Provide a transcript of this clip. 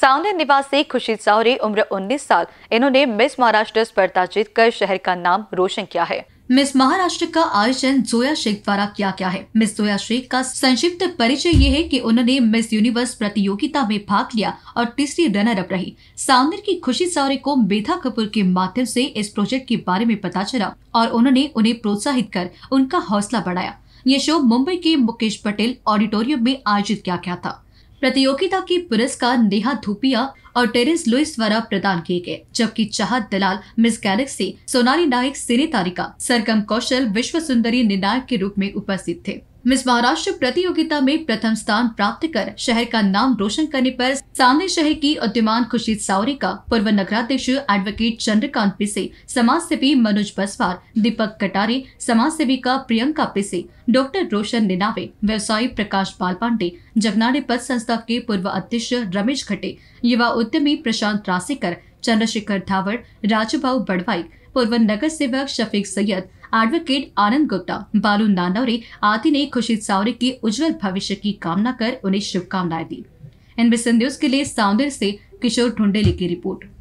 सावनेर निवासी खुशी साहरी उम्र 19 साल इन्होंने मिस महाराष्ट्र स्पर्धा जीत कर शहर का नाम रोशन किया है मिस महाराष्ट्र का आयोजन जोया शेख द्वारा किया गया है मिस जोया शेख का संक्षिप्त परिचय ये है कि उन्होंने मिस यूनिवर्स प्रतियोगिता में भाग लिया और तीसरी रनर अप रही सावनेर की खुशी सौरे को मेधा कपूर के माध्यम से इस प्रोजेक्ट के बारे में पता चला और उन्होंने उन्हें प्रोत्साहित कर उनका हौसला बढ़ाया ये शो मुंबई के मुकेश पटेल ऑडिटोरियम में आयोजित किया गया था प्रतियोगिता के पुरस्कार नेहा धूपिया और टेरिस लुइस द्वारा प्रदान किए गए जबकि चाहत दलाल मिस गैलेक्सी सोनाली नायक सिने तारिका सरगम कौशल विश्व सुंदरी निर्णायक के रूप में उपस्थित थे मिस महाराष्ट्र प्रतियोगिता में प्रथम स्थान प्राप्त कर शहर का नाम रोशन करने पर सामने शहर की उद्यमान खुशी सावरी का पूर्व नगराध्यक्ष एडवोकेट चंद्रकांत पिसे समाज सेवी मनोज बसवार दीपक कटारे समाज सेविका प्रियंका पिसे डॉक्टर रोशन निनावे व्यवसायी प्रकाश बाल पांडे जगनाडे पद संस्था के पूर्व अध्यक्ष रमेश घटे युवा उद्यमी प्रशांत रासेकर चंद्रशेखर धावड़ राजूभाव बड़वाई पूर्व नगर सेवक शफीक सैयद एडवोकेट आनंद गुप्ता बालू नानौरे आदि ने खुशीद सावरे के उज्जवल भविष्य की कामना कर उन्हें शुभकामनाएं दी एनबीसी न्यूज के लिए साउंडर से किशोर ढूंढेली की रिपोर्ट